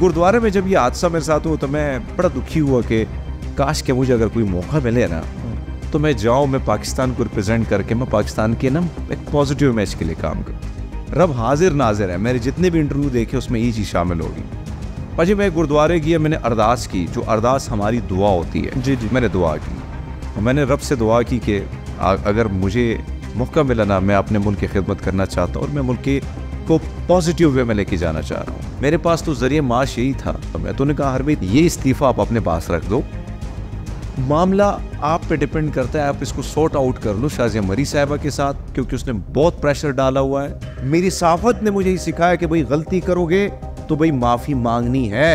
गुरुद्वारे में जब ये हादसा मेरे साथ हुआ तो मैं बड़ा दुखी हुआ कि काश के मुझे अगर कोई मौका मिले ना तो मैं जाऊँ मैं पाकिस्तान को रिप्रेजेंट करके मैं पाकिस्तान के ना एक पॉजिटिव मैच के लिए काम करूँ रब हाजिर नाजिर है मेरे जितने भी इंटरव्यू देखे उसमें ये चीज़ शामिल होगी भाजी मैं गुरुद्वारे गया मैंने अरदास की जो अरदास हमारी दुआ होती है जी जी मैंने दुआ की मैंने रब से दुआ की कि अगर मुझे मौका मिला ना मैं अपने मुल्क की खिदमत करना चाहता हूँ और मैं मुल्क के को पॉजिटिव वे में लेके जाना चाह रहा हूँ मेरे पास तो जरिए माश यही था तो मैं तो कहा हर भाई ये इस्तीफा आप अपने पास रख दो मामला आप पे डिपेंड करता है आप इसको सॉर्ट आउट कर लो शाजिया मरी साहबा के साथ क्योंकि उसने बहुत प्रेशर डाला हुआ है मेरी साफत ने मुझे ही सिखाया कि भाई गलती करोगे तो भाई माफी मांगनी है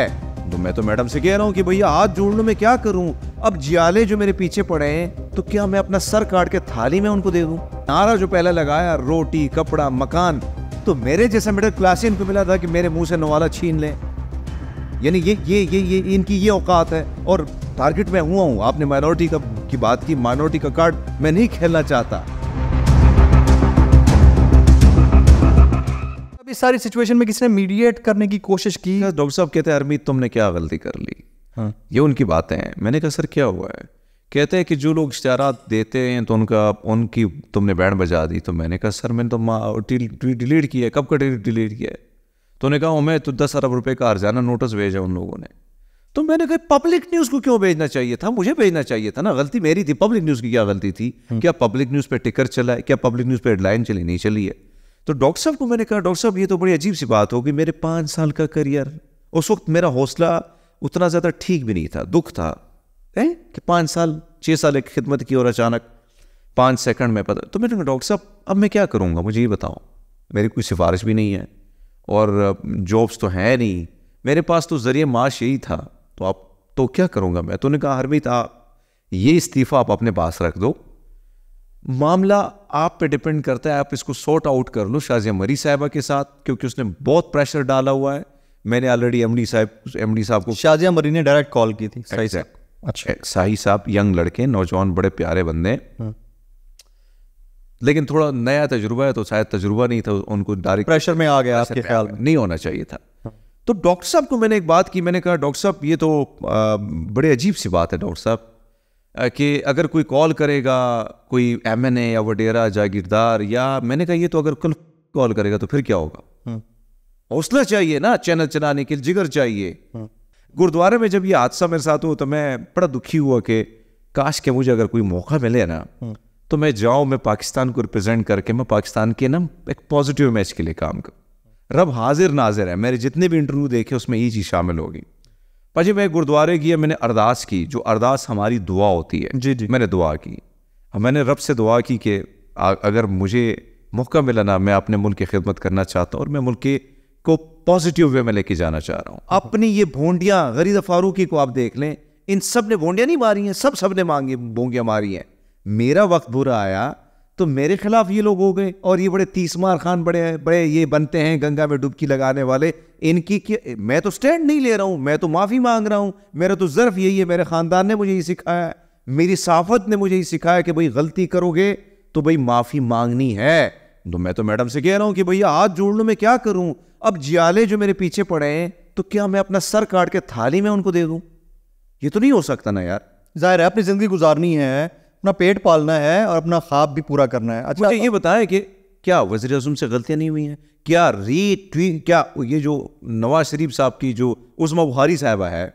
तो मैं तो मैडम से कह रहा हूँ कि भैया हाथ जोड़ने में क्या करूँ अब जियाले जो मेरे पीछे पड़े हैं तो क्या मैं अपना सर काट के थाली में उनको दे दूँ नारा जो पहले लगाया रोटी कपड़ा मकान तो मेरे जैसा मिडिल क्लास इनको मिला था कि मेरे मुंह से नवाला छीन लें यानी ये ये ये ये इनकी ये औकात है और टारगेट में हुआ हूँ आपने माइनॉरिटी का की बात की माइनॉरिटी का कार्ड मैं नहीं खेलना चाहता अभी सारी सिचुएशन में किसने मीडिएट करने की कोशिश की डॉक्टर साहब कहते हैं अरमीत तुमने क्या गलती कर ली हाँ ये उनकी बातें हैं मैंने कहा सर क्या हुआ है कहते हैं कि जो लोग इश्तारात देते हैं तो उनका उनकी तुमने बैंड बजा दी तो मैंने कहा सर मैंने तो माँ ट्वीट डिलीट किया कब का ट्वीट डिलीट किया है तो उन्हें कहा मैं तो दस अरब रुपये का अर्जाना नोटिस भेजा उन लोगों ने तो मैंने कहा पब्लिक न्यूज़ को क्यों भेजना चाहिए था मुझे भेजना चाहिए था ना गलती मेरी थी पब्लिक न्यूज़ की क्या गलती थी हम्म। क्या पब्लिक न्यूज़ पर टिकर चला है क्या पब्लिक न्यूज़ पर हेडलाइन चली नहीं चली है तो डॉक्टर साहब को मैंने कहा डॉक्टर साहब ये तो बड़ी अजीब सी बात होगी मेरे पाँच साल का करियर उस वक्त मेरा हौसला उतना ज़्यादा ठीक भी नहीं था दुख था है कि पाँच साल छः साल एक खिदमत की और अचानक पाँच सेकंड में पता तो कहा डॉक्टर साहब अब मैं क्या करूँगा मुझे ये बताओ मेरी कोई सिफारिश भी नहीं है और जॉब्स तो हैं नहीं मेरे पास तो ज़रिए माश यही था तो आप तो क्या करूँगा मैं तो उन्होंने कहा हरमीत आप ये इस्तीफ़ा आप अपने पास रख दो मामला आप पे डिपेंड करता है आप इसको सॉर्ट आउट कर लो शाजिया मरी साहबा के साथ क्योंकि उसने बहुत प्रेशर डाला हुआ है मैंने ऑलरेडी एमडी साहब एमडी साहब को शाजिया मरी ने डायरेक्ट कॉल की थी सही साहब अच्छा शाही साहब यंग लड़के नौजवान बड़े प्यारे बंदे हाँ। लेकिन थोड़ा नया तजुर्बा है तो शायद तजुर्बा नहीं था उनको डायरेक्ट प्रेशर में आ गया आपके ख्याल में नहीं होना चाहिए था हाँ। तो डॉक्टर साहब को मैंने एक बात की मैंने कहा डॉक्टर साहब ये तो बड़े अजीब सी बात है डॉक्टर साहब कि अगर कोई कॉल करेगा कोई एम एन ए या वडेरा जागीरदार या मैंने कहा ये तो अगर कल कॉल करेगा तो फिर क्या होगा हाँ। हौसला चाहिए ना चैनल चलाने के लिए जिगर चाहिए गुरुद्वारे में जब ये हादसा मेरे साथ हुआ तो मैं बड़ा दुखी हुआ कि काश के मुझे अगर कोई मौका मिले ना हम्म। तो मैं जाऊँ मैं पाकिस्तान को रिप्रेजेंट करके मैं पाकिस्तान के ना एक पॉजिटिव मैच के लिए काम करूँ रब हाजिर नाजिर है मेरे जितने भी इंटरव्यू देखे उसमें ये चीज़ शामिल होगी भाजी मैं गुरुद्वारे की मैंने अरदास की जो अरदास हमारी दुआ होती है जी जी मैंने दुआ की मैंने रब से दुआ की कि अगर मुझे मौका मिला ना मैं अपने मुल्क की खिदमत करना चाहता हूँ और मैं मुल्क को पॉजिटिव वे में लेके जाना चाह रहा हूँ अपनी ये भोंडिया गरीद फारूकी को आप देख लें इन सब ने भोंडिया नहीं मारी हैं सब सब ने मांगी भोंगिया मारी हैं मेरा वक्त बुरा आया तो मेरे खिलाफ ये लोग हो गए और ये बड़े तीसमार खान बड़े बड़े ये बनते हैं गंगा में डुबकी लगाने वाले इनकी क्या मैं तो स्टैंड नहीं ले रहा हूँ मैं तो माफ़ी मांग रहा हूँ मेरा तो ज़र्फ यही है मेरे ख़ानदान ने मुझे ये सिखाया मेरी साफत ने मुझे ये सिखाया कि भाई गलती करोगे तो भाई माफ़ी मांगनी है तो मैं तो मैडम से कह रहा हूं कि भैया हाथ जोड़ लो मैं क्या करूं अब जियाले जो मेरे पीछे पड़े हैं तो क्या मैं अपना सर काट के थाली में उनको दे दूं ये तो नहीं हो सकता ना यार जाहिर है अपनी ज़िंदगी गुजारनी है अपना पेट पालना है और अपना ख्वाब भी पूरा करना है अच्छा ये बताएं कि क्या वजीर अजम से गलतियां नहीं हुई हैं क्या री क्या ये जो नवाज शरीफ साहब की जो उजमा बुहारी साहबा है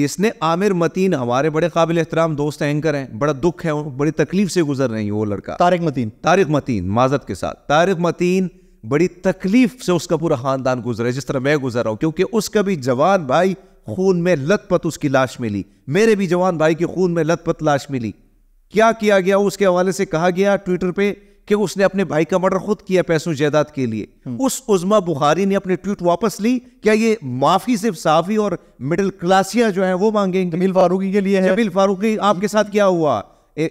इसने आमिर मतीन हमारे बड़े काबिल एहतराम दोस्त एंकर हैं बड़ा दुख है बड़ी तकलीफ से गुजर रही है वो लड़का तारिक मतीन तारिक मतीन माजत के साथ तारिक मतीन बड़ी तकलीफ से उसका पूरा खानदान गुजरा है जिस तरह मैं गुजर रहा हूँ क्योंकि उसका भी जवान भाई खून में लतपत उसकी लाश मिली मेरे भी जवान भाई के खून में लतपत लाश मिली क्या किया गया उसके हवाले से कहा गया ट्विटर पर कि उसने अपने भाई का मर्डर खुद किया पैसों जायदाद के लिए हम्म। उस उजमा बुखारी ने अपने ट्वीट वापस ली क्या ये माफी सिर्फ साफी और मिडिल क्लासिया जो है वो मांगेंगे जमील फारूकी के लिए जमील फारूकी आपके साथ क्या हुआ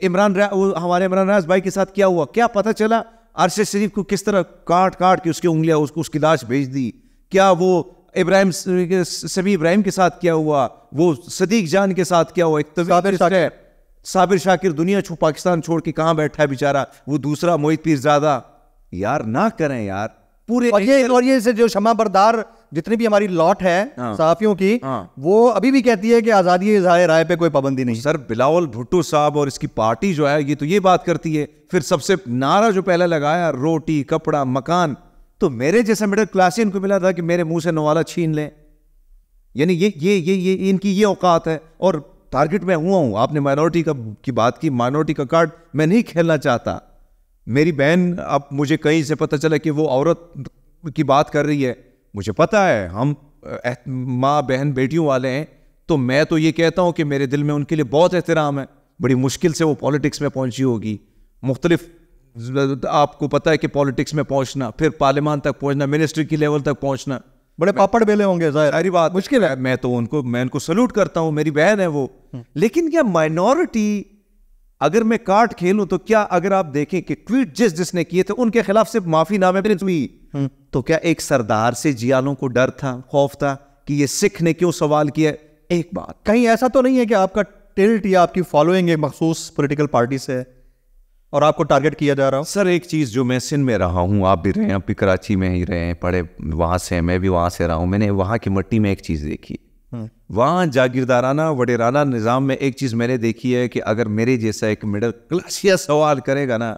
इमरान हमारे इमरान राज भाई के साथ क्या हुआ क्या पता चला अरशद शरीफ को किस तरह काट काट के उसकी उंगलियां उसको उसकी लाश भेज दी क्या वो इब्राहिम सभी इब्राहिम के साथ क्या हुआ वो सदीक जान के साथ क्या हुआ एक तो साबिर शाकिर दुनिया छू पाकिस्तान छोड़ के कहां बैठा है बेचारा वो दूसरा मोहित पीर ज्यादा यार ना करें यार पूरे और ये और ये से जो क्षमा बरदार जितनी भी हमारी लॉट है हाँ, की हाँ, वो अभी भी कहती है कि आज़ादी इजहार राय पे कोई पाबंदी नहीं सर बिलावल भुट्टो साहब और इसकी पार्टी जो है ये तो ये बात करती है फिर सबसे नारा जो पहला लगाया रोटी कपड़ा मकान तो मेरे जैसे मिडिल क्लास इनको मिला था कि मेरे मुंह से नवाला छीन ले यानी ये ये ये ये इनकी ये औकात है और टारगेट मैं हुआ हूँ आपने माइनॉरिटी का की बात की माइनॉरिटी का कार्ड मैं नहीं खेलना चाहता मेरी बहन अब मुझे कहीं से पता चला कि वो औरत की बात कर रही है मुझे पता है हम माँ बहन बेटियों वाले हैं तो मैं तो ये कहता हूँ कि मेरे दिल में उनके लिए बहुत एहतराम है बड़ी मुश्किल से वो पॉलिटिक्स में पहुँची होगी मुख्तलिफ आपको पता है कि पॉलिटिक्स में पहुँचना फिर पार्लियामान तक पहुँचना मिनिस्ट्री की लेवल तक पहुँचना बड़े पापड़ बेले होंगे जाहिर सारी बात मुश्किल है मैं तो उनको मैं उनको सल्यूट करता हूँ मेरी बहन है वो हम्म। लेकिन क्या माइनॉरिटी अगर मैं कार्ड खेलूं तो क्या अगर आप देखें कि ट्वीट जिस जिसने किए थे उनके खिलाफ सिर्फ नामे प्रिंट हुई हम्म। तो क्या एक सरदार से जियालों को डर था खौफ था कि ये सिख ने क्यों सवाल किया एक बात कहीं ऐसा तो नहीं है कि आपका टिल्ट या आपकी फॉलोइंग एक मखसूस पोलिटिकल पार्टी से है और आपको टारगेट किया जा रहा हूँ सर एक चीज़ जो मैं सिंध में रहा हूँ आप भी रहे हैं आप भी कराची में ही रहे हैं पढ़े वहाँ से मैं भी वहाँ से रहा हूँ मैंने वहाँ की मट्टी में एक चीज़ देखी हम्म। वहाँ जागीरदाराना वडेराना निज़ाम में एक चीज़ मैंने देखी है कि अगर मेरे जैसा एक मिडल क्लास या सवाल करेगा ना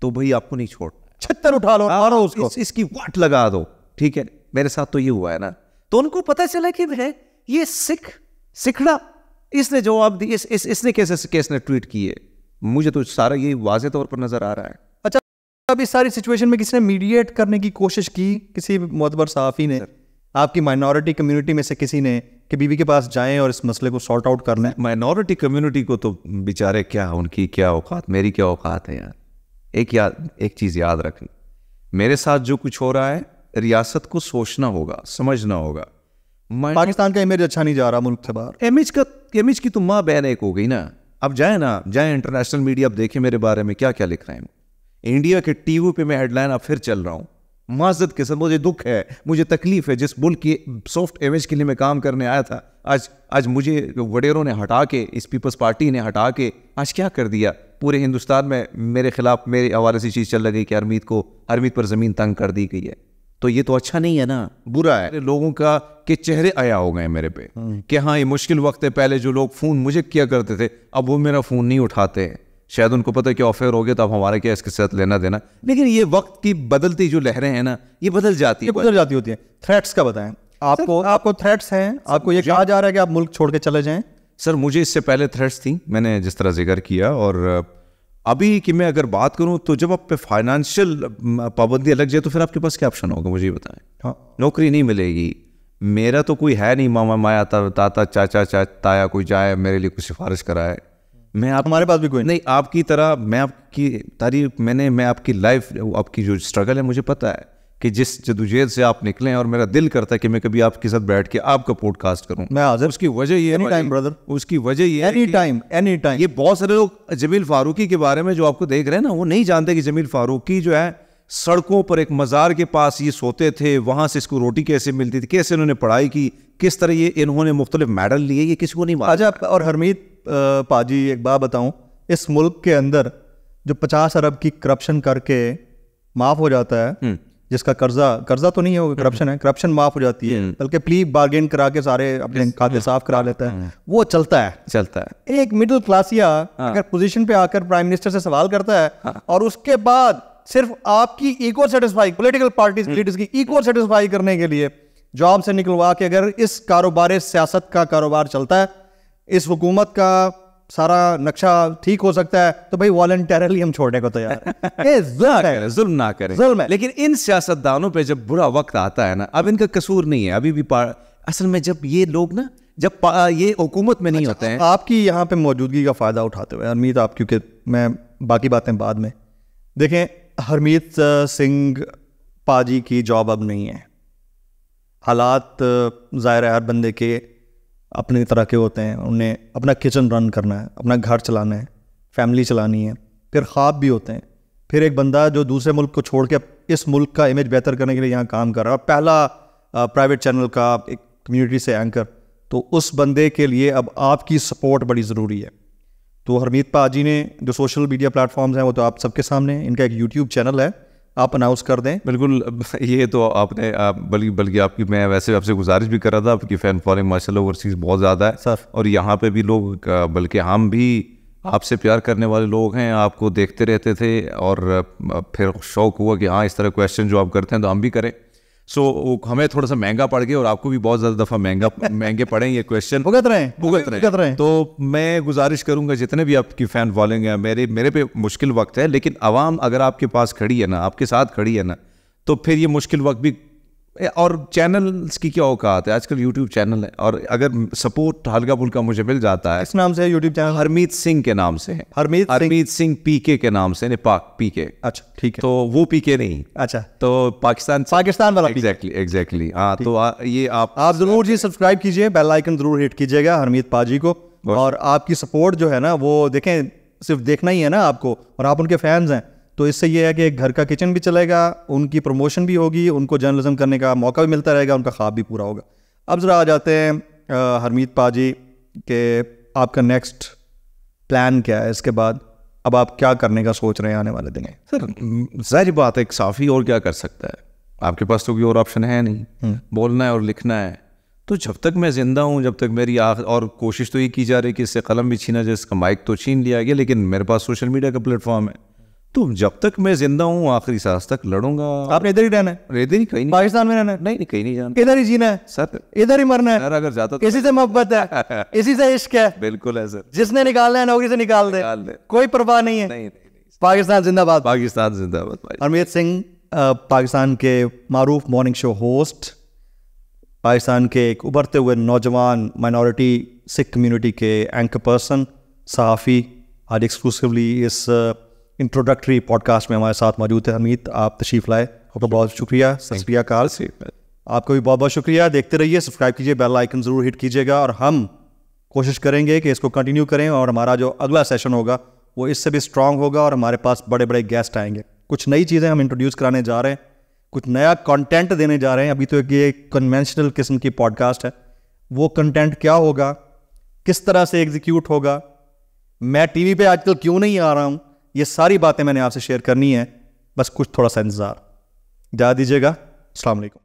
तो भाई आपको नहीं छोड़ छत्तर उठा लो हाँ, मारो उसको इस, इसकी वाट लगा दो ठीक है मेरे साथ तो ये हुआ है ना तो उनको पता चला कि भाई ये सिख सिखड़ा इसने जवाब दी इस, इस, इसने कैसे केस ने ट्वीट किए मुझे तो सारा ये वाजे तौर पर नज़र आ रहा है अच्छा अब इस सारी सिचुएशन में किसी ने मीडिएट करने की कोशिश की किसी मतबर साफी ने आपकी माइनॉरिटी कम्युनिटी में से किसी ने कि बीवी के पास जाएं और इस मसले को सॉर्ट आउट कर लें माइनॉरिटी कम्युनिटी को तो बेचारे क्या उनकी क्या औकात मेरी क्या औकात है यार एक याद एक चीज़ याद रख मेरे साथ जो कुछ हो रहा है रियासत को सोचना होगा समझना होगा पाकिस्तान का इमेज अच्छा नहीं जा रहा मुल्क से बाहर इमेज का इमेज की तो माँ बहन एक हो गई ना अब जाए ना जाए इंटरनेशनल मीडिया अब देखें मेरे बारे में क्या क्या लिख रहे हैं इंडिया के टीवी पे मैं हेडलाइन अब फिर चल रहा हूं माजत के साथ मुझे दुख है मुझे तकलीफ है जिस मुल्क की सॉफ्ट इमेज के लिए मैं काम करने आया था आज आज मुझे वडेरों ने हटा के इस पीपल्स पार्टी ने हटा के आज क्या कर दिया पूरे हिंदुस्तान में मेरे खिलाफ मेरे हवाले से चीज़ चल रही कि अरमीत को अरमीत पर ज़मीन तंग कर दी गई है तो ये तो अच्छा नहीं है ना बुरा है लोगों का के चेहरे आया हो गए मेरे पे हम्म। कि हाँ ये मुश्किल वक्त है पहले जो लोग फ़ोन मुझे किया करते थे अब वो मेरा फ़ोन नहीं उठाते हैं शायद उनको पता है कि ऑफेयर हो गया तो अब हमारे क्या इसके साथ लेना देना लेकिन ये वक्त की बदलती जो लहरें हैं ना ये बदल जाती है बदल जाती होती है थ्रेट्स का बताएं आपको आपको थ्रेट्स हैं आपको ये कहा जा रहा है कि आप मुल्क छोड़ के चले जाएं सर मुझे इससे पहले थ्रेट्स थी मैंने जिस तरह जिक्र किया और अभी की मैं अगर बात करूं तो जब आप पे फाइनेंशियल पाबंदी लग जाए तो फिर आपके पास क्या ऑप्शन होगा मुझे बताएं हाँ नौकरी नहीं मिलेगी मेरा तो कोई है नहीं मामा माया ता, ताता चाचा चा ताया कोई जाए मेरे लिए कुछ सिफारिश कराए मैं आप हमारे पास भी कोई नहीं आपकी तरह मैं आपकी तारीफ मैंने मैं आपकी लाइफ आपकी जो स्ट्रगल है मुझे पता है कि जिस जदोजहद से आप निकले और मेरा दिल करता है कि मैं कभी आपके साथ बैठ के आपका पॉडकास्ट करूं मैं आज उसकी वजह ये एनी टाइम ब्रदर उसकी वजह ये एनी टाइम एनी टाइम ये बहुत सारे लोग जमील फारूकी के बारे में जो आपको देख रहे हैं ना वो नहीं जानते कि जमील फारूकी जो है सड़कों पर एक मज़ार के पास ये सोते थे वहाँ से इसको रोटी कैसे मिलती थी कैसे इन्होंने पढ़ाई की किस तरह ये इन्होंने मुख्तलिफ मेडल लिए ये किसी को नहीं मालूम अच्छा और हरमीत पाजी एक बात बताऊँ इस मुल्क के अंदर जो पचास अरब की करप्शन करके माफ़ हो जाता है हम्म। जिसका कर्जा कर्जा तो नहीं होगा करप्शन है करप्शन माफ हो जाती है हम्म। बल्कि प्ली बार्गेन करा के सारे अपने खाते साफ करा हाँ। लेता है वो चलता है चलता है एक मिडिल क्लासिया हाँ। अगर पोजीशन पे आकर प्राइम मिनिस्टर से सवाल करता है हाँ। और उसके बाद सिर्फ आपकी ego satisfy political party leaders की इको सेटिस्फाई करने के लिए जॉब से निकलवा के अगर इस कारोबार सियासत का कारोबार चलता है इस हुकूमत का सारा नक्शा ठीक हो सकता है तो भाई वॉलेंटरली हम छोड़ने को तैयार तो जुल्म ना करें जुल्म है लेकिन इन सियासतदानों पे जब बुरा वक्त आता है ना अब इनका कसूर नहीं है अभी भी असल में जब ये लोग ना जब ये हुकूमत में नहीं अच्छा, होते हैं आपकी यहाँ पे मौजूदगी का फ़ायदा उठाते हुए हरमीत आप क्योंकि मैं बाकी बातें बाद में देखें हरमीत सिंह पाजी की जॉब अब नहीं है हालात ज़ाहिर है हर बंदे के अपने तरह के होते हैं उन्हें अपना किचन रन करना है अपना घर चलाना है फैमिली चलानी है फिर ख्वाब भी होते हैं फिर एक बंदा जो दूसरे मुल्क को छोड़ के इस मुल्क का इमेज बेहतर करने के लिए यहाँ काम कर रहा है और पहला प्राइवेट चैनल का एक कम्युनिटी से एंकर तो उस बंदे के लिए अब आपकी सपोर्ट बड़ी ज़रूरी है तो हरमीत पाजी ने जो सोशल मीडिया प्लेटफॉर्म्स हैं वो तो आप सबके सामने इनका एक यूट्यूब चैनल है आप अनाउंस कर दें बिल्कुल ये तो आपने आप बल्कि बल्कि आपकी मैं वैसे आपसे गुजारिश भी कर रहा था आपकी फ़ैन फॉलोइंग माशाल्लाह ओवरसीज़ बहुत ज़्यादा है सर और यहाँ पे भी लोग बल्कि हम भी आपसे प्यार करने वाले लोग हैं आपको देखते रहते थे और फिर शौक़ हुआ कि हाँ इस तरह क्वेश्चन जो आप करते हैं तो हम भी करें सो so, हमें थोड़ा सा महंगा पड़ गया और आपको भी बहुत ज्यादा दफा महंगा महंगे पड़े ये क्वेश्चन भुगत रहे भुगत रहे भुगत रहे तो मैं गुजारिश करूंगा जितने भी आपकी फैन फॉलोइंग है मेरे मेरे पे मुश्किल वक्त है लेकिन आवाम अगर आपके पास खड़ी है ना आपके साथ खड़ी है ना तो फिर ये मुश्किल वक्त भी और चैनल्स की क्या औकात है आजकल यूट्यूब चैनल है और अगर सपोर्ट हल्का फुल्का मुझे मिल जाता है इस नाम से यूट्यूब चैनल हरमीत सिंह के नाम से है हरमीत हरमीत सिंह पीके के नाम से पाक पीके अच्छा ठीक है तो वो पीके नहीं अच्छा तो पाकिस्तान पाकिस्तान वाला एग्जैक्टली एग्जैक्टली हाँ तो आ, ये आप आप जरूर जी सब्सक्राइब कीजिए बेल आइकन जरूर हिट कीजिएगा हरमीत पाजी को और आपकी सपोर्ट जो है ना वो देखें सिर्फ देखना ही है ना आपको और आप उनके फैंस हैं तो इससे यह है कि घर का किचन भी चलेगा उनकी प्रमोशन भी होगी उनको जर्नलिज्म करने का मौका भी मिलता रहेगा उनका ख्वाब भी पूरा होगा अब ज़रा आ जाते हैं हरमीत पाजी के आपका नेक्स्ट प्लान क्या है इसके बाद अब आप क्या करने का सोच रहे हैं आने वाले दिन सर जाहिर बात है एक साफ़ी और क्या कर सकता है आपके पास तो कोई और ऑप्शन है नहीं हम्म। बोलना है और लिखना है तो जब तक मैं ज़िंदा हूँ जब तक मेरी आख और कोशिश तो ये की जा रही है कि इससे कलम भी छीना जाए इसका माइक तो छीन लिया गया लेकिन मेरे पास सोशल मीडिया का प्लेटफॉर्म है तो जब तक मैं जिंदा हूँ आखिरी सांस तक लड़ूंगा आपने इधर ही रहना है इधर ही कहीं नहीं पाकिस्तान में रहना है नहीं कहीं नहीं जाना इधर ही जीना है सर इधर ही मरना है अगर जाता तो इसी से मोहब्बत है इसी से इश्क है बिल्कुल है सर जिसने निकालना है नौकरी से निकाल दे कोई परवाह नहीं है पाकिस्तान जिंदाबाद पाकिस्तान जिंदाबाद अमित सिंह पाकिस्तान के मारूफ मॉर्निंग शो होस्ट पाकिस्तान के एक उभरते हुए नौजवान माइनॉरिटी सिख कम्युनिटी के एंकर पर्सन सहाफ़ी आज एक्सक्लूसिवली इस इंट्रोडक्टरी पॉडकास्ट में हमारे साथ मौजूद है अमित आप तशीफ लाए आपका तो बहुत शुक्रिया काल से आपका भी बहुत बहुत शुक्रिया देखते रहिए सब्सक्राइब कीजिए बेल आइकन ज़रूर हिट कीजिएगा और हम कोशिश करेंगे कि इसको कंटिन्यू करें और हमारा जो अगला सेशन होगा वो इससे भी स्ट्रांग होगा और हमारे पास बड़े बड़े गेस्ट आएंगे कुछ नई चीज़ें हम इंट्रोड्यूस कराने जा रहे हैं कुछ नया कंटेंट देने जा रहे हैं अभी तो ये कन्वेंशनल किस्म की पॉडकास्ट है वो कंटेंट क्या होगा किस तरह से एग्जीक्यूट होगा मैं टीवी पे आजकल क्यों नहीं आ रहा हूँ ये सारी बातें मैंने आपसे शेयर करनी है बस कुछ थोड़ा सा इंतज़ार जा दीजिएगा अलैक्म